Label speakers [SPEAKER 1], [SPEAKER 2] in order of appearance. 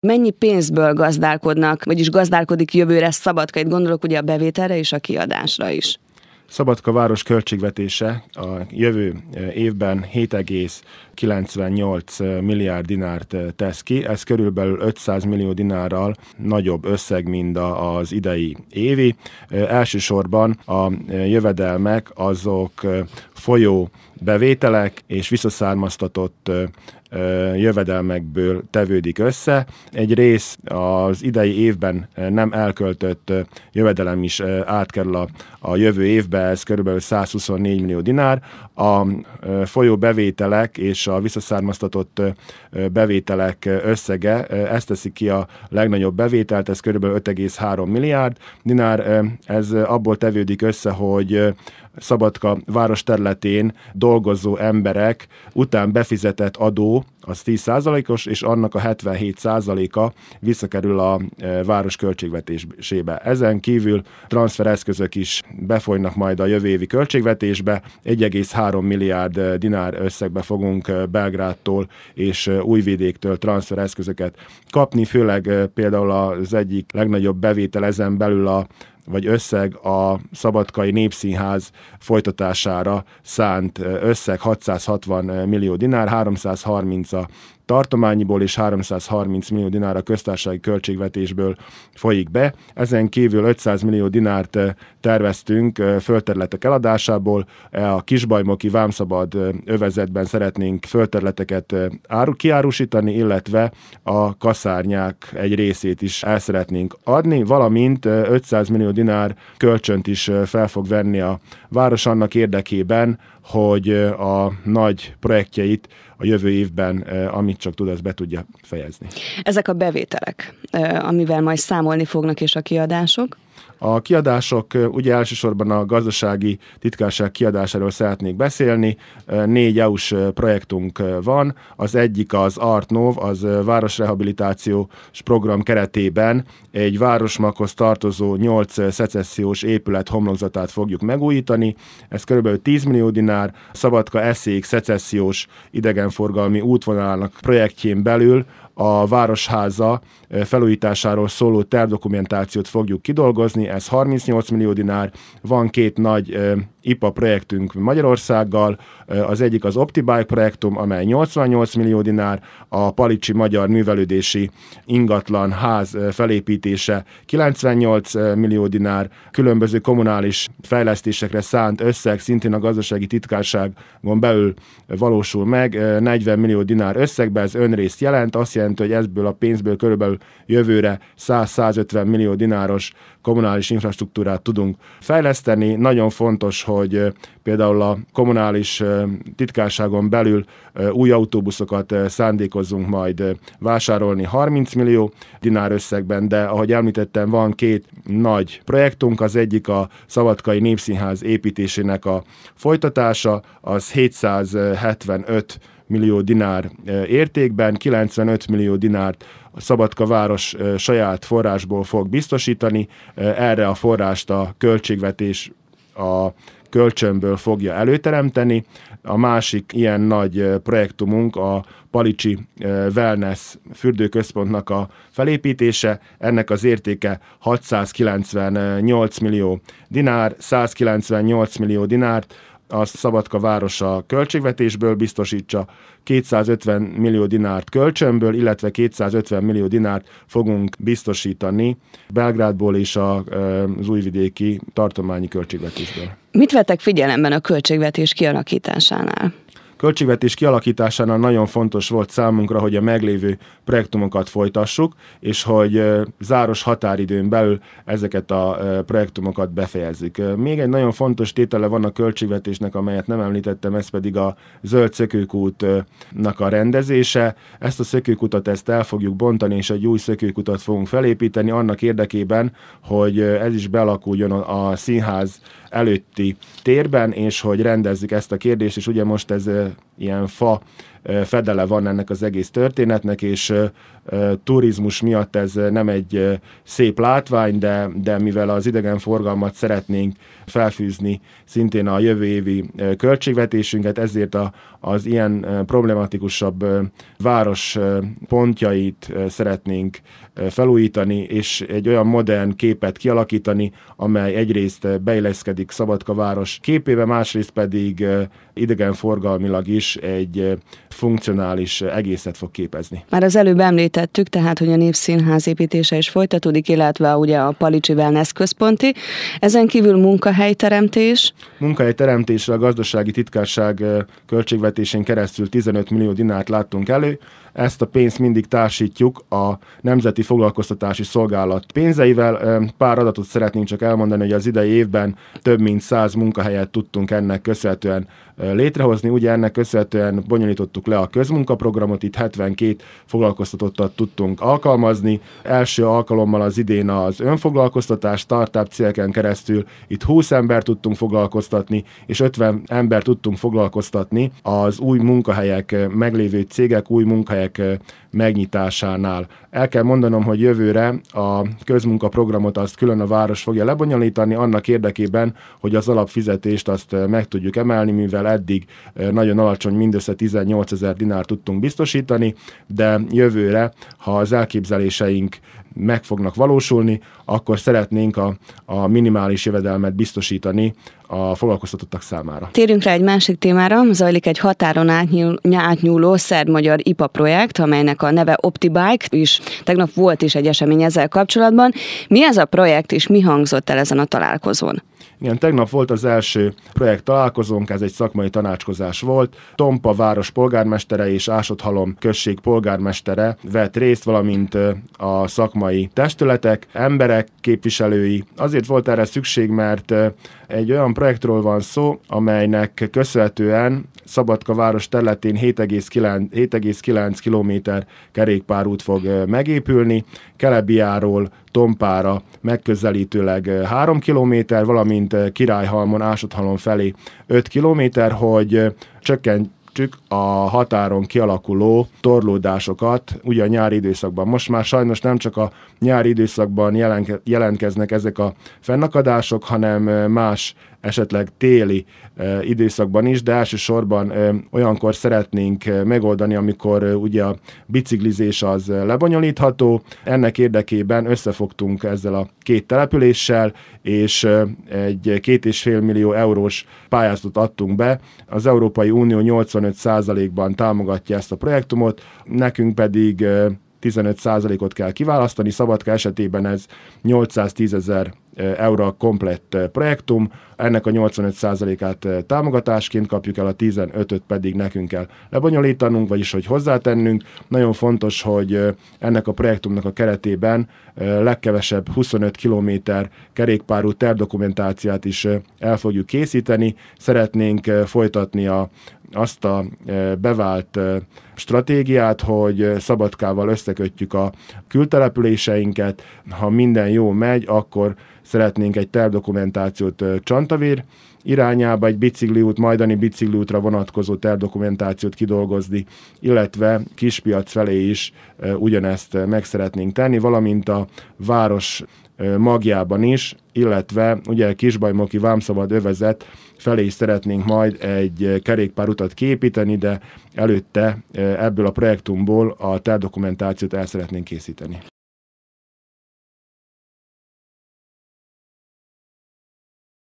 [SPEAKER 1] mennyi pénzből gazdálkodnak, vagyis gazdálkodik jövőre Szabadka, itt gondolok ugye a bevételre és a
[SPEAKER 2] kiadásra is. Szabadka város költségvetése a jövő e, évben 7,98 e, milliárd dinárt e, tesz ki, ez körülbelül 500 millió dinárral nagyobb összeg, mint az idei évi. Elsősorban a jövedelmek azok folyó bevételek és visszaszármaztatott jövedelmekből tevődik össze. Egy rész az idei évben nem elköltött jövedelem is átkerül a, a jövő évbe, ez körülbelül 124 millió dinár. A folyó bevételek és a visszaszármaztatott bevételek összege, ezt teszi ki a legnagyobb bevételt, ez körülbelül 5,3 milliárd dinár. Ez abból tevődik össze, hogy Szabadka város területén dolgozó emberek után befizetett adó az 10%-os, és annak a 77%-a visszakerül a e, város költségvetésébe. Ezen kívül transfereszközök is befolynak majd a jövő évi költségvetésbe. 1,3 milliárd e, dinár összegbe fogunk e, Belgrádtól és Újvidéktől transfereszközöket kapni, főleg például az egyik legnagyobb bevétel ezen belül a vagy összeg a Szabadkai Népszínház folytatására szánt összeg 660 millió dinár, 330 a tartományiból és 330 millió dinár a köztársasági költségvetésből folyik be. Ezen kívül 500 millió dinárt eh, terveztünk eh, földterületek eladásából. E a kisbajmoki vámszabad eh, övezetben szeretnénk földterületeket áru, kiárusítani, illetve a kaszárnyák egy részét is el szeretnénk adni, valamint 500 millió dinár kölcsönt is fel fog venni a város annak érdekében, hogy a nagy projektjeit a jövő évben, amit csak tud, az be tudja fejezni.
[SPEAKER 1] Ezek a bevételek, amivel majd számolni fognak és a kiadások?
[SPEAKER 2] A kiadások, ugye elsősorban a gazdasági titkárság kiadásáról szeretnék beszélni. Négy EU-s projektunk van. Az egyik az Artnov, az városrehabilitációs program keretében egy városmakhoz tartozó 8 szecessziós épület homlokzatát fogjuk megújítani. Ez kb. 10 millió dinár. Szabadka eszék szecessziós idegenforgalmi útvonalának projektjén belül a Városháza eh, felújításáról szóló tervdokumentációt fogjuk kidolgozni, ez 38 millió dinár, van két nagy eh, IPA projektünk Magyarországgal, eh, az egyik az OptiBike projektum, amely 88 millió dinár, a Palicsi Magyar Művelődési Ingatlan Ház felépítése 98 millió dinár, különböző kommunális fejlesztésekre szánt összeg szintén a gazdasági titkárságon belül valósul meg, 40 millió dinár összegben, ez önrészt jelent, azt jelenti, jelenti, hogy ebből a pénzből körülbelül jövőre 100-150 millió dináros kommunális infrastruktúrát tudunk fejleszteni. Nagyon fontos, hogy például a kommunális titkárságon belül új autóbuszokat szándékozzunk majd vásárolni 30 millió dinár összegben, de ahogy említettem, van két nagy projektunk, az egyik a Szabadkai Népszínház építésének a folytatása, az 775 millió dinár e, értékben, 95 millió dinárt a Szabadka város e, saját forrásból fog biztosítani, e, erre a forrást a költségvetés a kölcsönből fogja előteremteni. A másik ilyen nagy projektumunk a Palicsi Wellness fürdőközpontnak a felépítése. Ennek az értéke 698 millió dinár, 198 millió dinárt azt Szabadka városa költségvetésből biztosítsa, 250 millió dinárt kölcsönből, illetve 250 millió dinárt fogunk biztosítani Belgrádból és az újvidéki tartományi költségvetésből.
[SPEAKER 1] Mit vettek figyelemben a költségvetés kialakításánál?
[SPEAKER 2] Költségvetés kialakításánál nagyon fontos volt számunkra, hogy a meglévő projektumokat folytassuk, és hogy záros határidőn belül ezeket a projektumokat befejezzük. Még egy nagyon fontos tétele van a költségvetésnek, amelyet nem említettem, ez pedig a zöld szökőkútnak a rendezése. Ezt a szökőkutat ezt el fogjuk bontani, és egy új szökőkutat fogunk felépíteni annak érdekében, hogy ez is belakuljon a színház előtti térben, és hogy rendezzük ezt a kérdést, és ugye most ez ilyen fa fedele van ennek az egész történetnek, és turizmus miatt ez nem egy szép látvány, de, de mivel az idegenforgalmat szeretnénk felfűzni szintén a jövő évi költségvetésünket, ezért a, az ilyen problematikusabb város pontjait szeretnénk felújítani, és egy olyan modern képet kialakítani, amely egyrészt beilleszkedik Szabadka város képébe, másrészt pedig idegenforgalmilag is egy funkcionális eh, egészet fog képezni.
[SPEAKER 1] Már az előbb említettük tehát, hogy a Népszínház építése is folytatódik, illetve ugye a Palicsi Wellness Központi. Ezen kívül munkahelyteremtés?
[SPEAKER 2] Munkahelyteremtésre a gazdasági titkárság eh, költségvetésén keresztül 15 millió dinárt láttunk elő, ezt a pénzt mindig társítjuk a Nemzeti Foglalkoztatási Szolgálat pénzeivel. Pár adatot szeretnénk csak elmondani, hogy az idei évben több mint 100 munkahelyet tudtunk ennek köszönhetően létrehozni. Ugye ennek köszönhetően bonyolítottuk le a közmunkaprogramot, itt 72 foglalkoztatottat tudtunk alkalmazni. Első alkalommal az idén az önfoglalkoztatás startup cégeken keresztül itt 20 ember tudtunk foglalkoztatni, és 50 ember tudtunk foglalkoztatni az új munkahelyek meglévő cégek új munkahelyek kijken uh, megnyitásánál. El kell mondanom, hogy jövőre a közmunkaprogramot azt külön a város fogja lebonyolítani, annak érdekében, hogy az alapfizetést azt meg tudjuk emelni, mivel eddig nagyon alacsony, mindössze 18 ezer dinár tudtunk biztosítani, de jövőre, ha az elképzeléseink meg fognak valósulni, akkor szeretnénk a, a minimális jövedelmet biztosítani a foglalkoztatottak számára.
[SPEAKER 1] Térjünk rá egy másik témára. Zajlik egy határon átnyúló, átnyúló szerb-magyar IPA projekt, amelynek ennek a neve OptiBike, és tegnap volt is egy esemény ezzel kapcsolatban. Mi ez a projekt, és mi hangzott el ezen a találkozón?
[SPEAKER 2] Igen, tegnap volt az első projekt találkozónk, ez egy szakmai tanácskozás volt. Tompa város polgármestere és Ásodhalom község polgármestere vett részt, valamint a szakmai testületek, emberek, képviselői. Azért volt erre szükség, mert egy olyan projektről van szó, amelynek köszönhetően Szabadka város területén 7,9 km kerékpárút fog megépülni, Kelebiáról Tompára megközelítőleg 3 km, valamint valamint eh, Királyhalmon, Ásotthalon felé 5 km, hogy eh, csökkent a határon kialakuló torlódásokat, ugye a nyári időszakban. Most már sajnos nem csak a nyári időszakban jelentkeznek ezek a fennakadások, hanem eh, más esetleg téli időszakban is, de elsősorban olyankor szeretnénk megoldani, amikor ugye a biciklizés az lebonyolítható. Ennek érdekében összefogtunk ezzel a két településsel, és egy két és fél millió eurós pályázatot adtunk be. Az Európai Unió 85%-ban támogatja ezt a projektumot, nekünk pedig 15%-ot kell kiválasztani, Szabadka esetében ez 810 ezer e, euró komplett e, projektum, ennek a 85%-át e, támogatásként kapjuk el, a 15-öt pedig nekünk kell lebonyolítanunk, vagyis hogy hozzátennünk. Nagyon fontos, hogy ennek a projektumnak a keretében legkevesebb 25 km kerékpárú terdokumentáciát is el fogjuk készíteni. Szeretnénk folytatni a, azt a e, bevált e, stratégiát, hogy e, Szabadkával összekötjük a kültelepüléseinket, ha minden jó megy, akkor szeretnénk egy tervdokumentációt Csantavér irányába, egy bicikliút, majdani bicikliútra vonatkozó tervdokumentációt kidolgozni, illetve kispiac felé is ugyanezt meg szeretnénk tenni, valamint a város magjában is, illetve ugye a Kisbajmoki Vámszabad övezet felé is szeretnénk majd egy kerékpárutat képíteni, de előtte ebből a projektumból a terdokumentációt el szeretnénk készíteni.